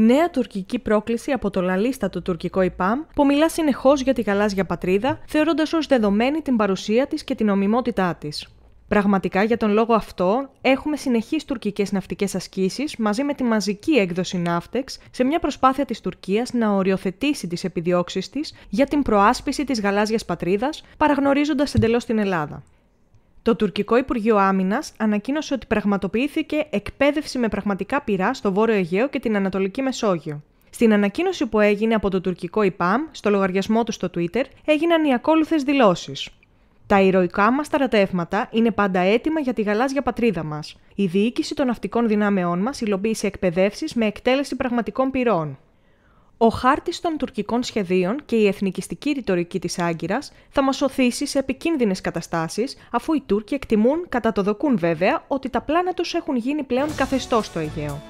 Νέα τουρκική πρόκληση από το του τουρκικό ΙΠΑΜ, που μιλά συνεχώς για τη γαλάζια πατρίδα, θεωρώντας ως δεδομένη την παρουσία της και την ομιμότητά της. Πραγματικά για τον λόγο αυτό έχουμε συνεχείς τουρκικές ναυτικές ασκήσεις μαζί με τη μαζική έκδοση Ναύτεξ σε μια προσπάθεια της Τουρκίας να οριοθετήσει τις επιδιώξεις της για την προάσπιση της γαλάζιας πατρίδας παραγνωρίζοντας εντελώς την Ελλάδα. Το τουρκικό Υπουργείο Άμυνας ανακοίνωσε ότι πραγματοποιήθηκε εκπαίδευση με πραγματικά πυρά στο Βόρειο Αιγαίο και την Ανατολική Μεσόγειο. Στην ανακοίνωση που έγινε από το τουρκικό ΙΠΑΜ, στο λογαριασμό του στο Twitter, έγιναν οι ακόλουθες δηλώσεις. Τα ηρωικά μας στρατεύματα είναι πάντα έτοιμα για τη γαλάζια πατρίδα μας. Η διοίκηση των ναυτικών δυνάμεών μας υλοποίησε εκπαιδεύσεις με εκτέλεση πραγματικών πυρών. Ο χάρτης των τουρκικών σχεδίων και η εθνικιστική ρητορική της Άγκυρας θα μας οθήσει σε επικίνδυνες καταστάσεις, αφού οι Τούρκοι εκτιμούν, κατά το δοκούν βέβαια, ότι τα πλάνα τους έχουν γίνει πλέον καθεστώς στο Αιγαίο.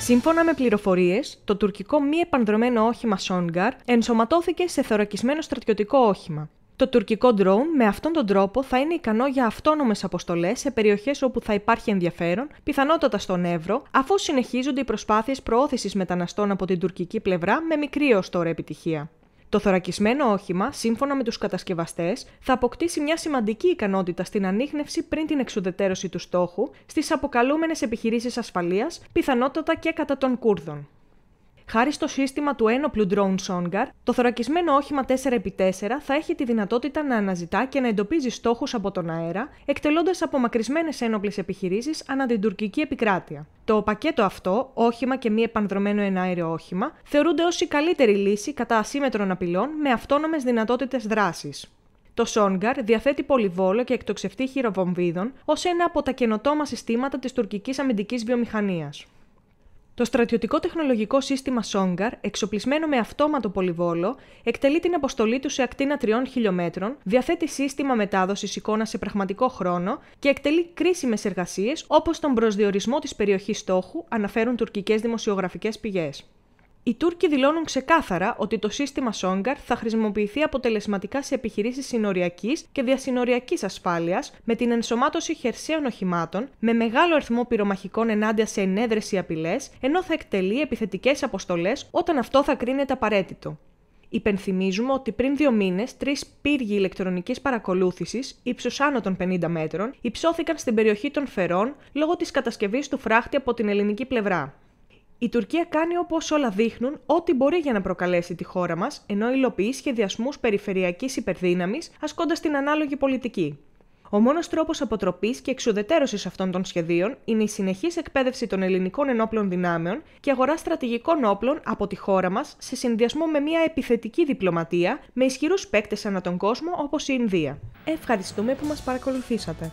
Σύμφωνα με πληροφορίες, το τουρκικό μη επανδρομένο όχημα Σόνγκαρ ενσωματώθηκε σε θωρακισμένο στρατιωτικό όχημα. Το τουρκικό drone με αυτόν τον τρόπο θα είναι ικανό για αυτόνομες αποστολές σε περιοχές όπου θα υπάρχει ενδιαφέρον, πιθανότατα στον Εύρο, αφού συνεχίζονται οι προσπάθειες προώθησης μεταναστών από την τουρκική πλευρά με μικρή ως τώρα επιτυχία. Το θωρακισμένο όχημα, σύμφωνα με τους κατασκευαστές, θα αποκτήσει μια σημαντική ικανότητα στην ανείχνευση πριν την εξουδετερώση του στόχου στις αποκαλούμενες επιχειρήσεις ασφαλείας, πιθανότατα και κατά των Κούρδων. Χάρη στο σύστημα του ένοπλου drone Songar, το θωρακισμένο όχημα 4x4 θα έχει τη δυνατότητα να αναζητά και να εντοπίζει στόχους από τον αέρα, εκτελώντας απομακρυσμένες ένοπλες επιχειρήσεις ανά την τουρκική επικράτεια. Το πακέτο αυτό, όχημα και μη επανδρομένο εναέριο όχημα, θεωρούνται ως η καλύτερη λύση κατά ασύμετρων απειλών με αυτόνομες δυνατότητες δράσης. Το Songar διαθέτει πολυβόλο και εκτοξευτή χειροβομβίδων ως ένα από τα καινοτόμα συστήματα της τουρκικής αμυντικής βιομηχανίας. Το στρατιωτικό τεχνολογικό σύστημα Σόγκαρ, εξοπλισμένο με αυτόματο πολυβόλο, εκτελεί την αποστολή του σε ακτίνα 3 χιλιόμετρων, διαθέτει σύστημα μετάδοσης εικόνας σε πραγματικό χρόνο και εκτελεί κρίσιμες εργασίες όπως τον προσδιορισμό της περιοχής στόχου, αναφέρουν τουρκικές δημοσιογραφικές πηγές. Οι Τούρκοι δηλώνουν ξεκάθαρα ότι το σύστημα Σόγκαρ θα χρησιμοποιηθεί αποτελεσματικά σε επιχειρήσεις συνοριακής και διασυνοριακής ασφάλειας με την ενσωμάτωση χερσαίων οχημάτων, με μεγάλο αριθμό πυρομαχικών ενάντια σε ενέδρες ή απειλές, ενώ θα εκτελεί επιθετικές αποστολές όταν αυτό θα κρίνεται απαραίτητο. Υπενθυμίζουμε ότι πριν δύο μήνες, τρεις πύργοι ηλεκτρονικής παρακολούθησης, ύψου άνω των 50 μέτρων, υψώθηκαν στην περιοχή των Φερών λόγω της κατασκευής του φράχτη από την ελληνική πλευρά. Η Τουρκία κάνει όπως όλα δείχνουν ό,τι μπορεί για να προκαλέσει τη χώρα μας, ενώ υλοποιεί σχεδιασμούς περιφερειακής υπερδύναμης, ασκώντας την ανάλογη πολιτική. Ο μόνος τρόπος αποτροπής και εξουδετερώσης αυτών των σχεδίων είναι η συνεχής εκπαίδευση των ελληνικών ενόπλων δυνάμεων και αγορά στρατηγικών όπλων από τη χώρα μας σε συνδυασμό με μια επιθετική διπλωματία με ισχυρούς παίκτες ανά τον κόσμο όπως η Ινδία. Ευχαριστούμε που μας παρακολουθήσατε.